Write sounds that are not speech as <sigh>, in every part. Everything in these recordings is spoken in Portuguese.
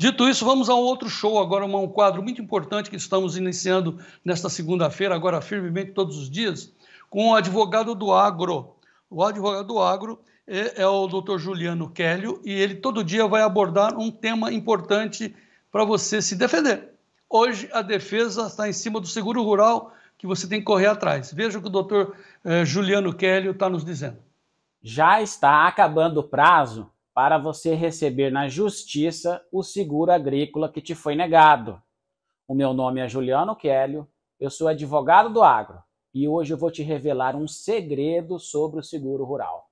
Dito isso, vamos a um outro show agora, um quadro muito importante que estamos iniciando nesta segunda-feira, agora firmemente todos os dias, com o advogado do agro. O advogado do agro é, é o doutor Juliano Kélio e ele todo dia vai abordar um tema importante para você se defender. Hoje a defesa está em cima do seguro rural que você tem que correr atrás. Veja o que o doutor eh, Juliano Kélio está nos dizendo. Já está acabando o prazo para você receber na justiça o seguro agrícola que te foi negado. O meu nome é Juliano Quélio, eu sou advogado do agro e hoje eu vou te revelar um segredo sobre o seguro rural.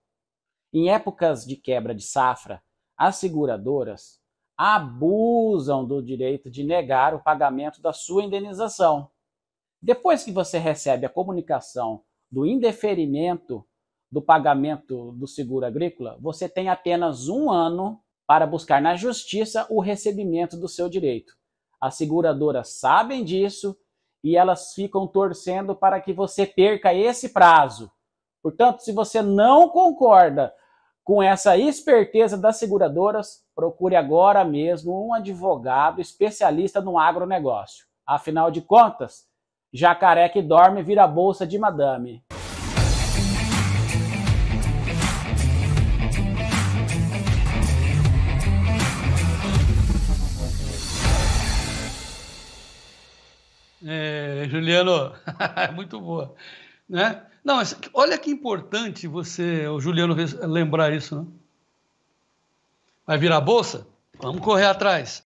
Em épocas de quebra de safra, as seguradoras abusam do direito de negar o pagamento da sua indenização. Depois que você recebe a comunicação do indeferimento do pagamento do seguro agrícola, você tem apenas um ano para buscar na justiça o recebimento do seu direito. As seguradoras sabem disso e elas ficam torcendo para que você perca esse prazo. Portanto, se você não concorda com essa esperteza das seguradoras, procure agora mesmo um advogado especialista no agronegócio. Afinal de contas, jacaré que dorme vira bolsa de madame. É, Juliano, <laughs> muito boa. Né? Não, mas olha que importante você, o Juliano, lembrar isso. Né? Vai virar bolsa? Vamos correr atrás.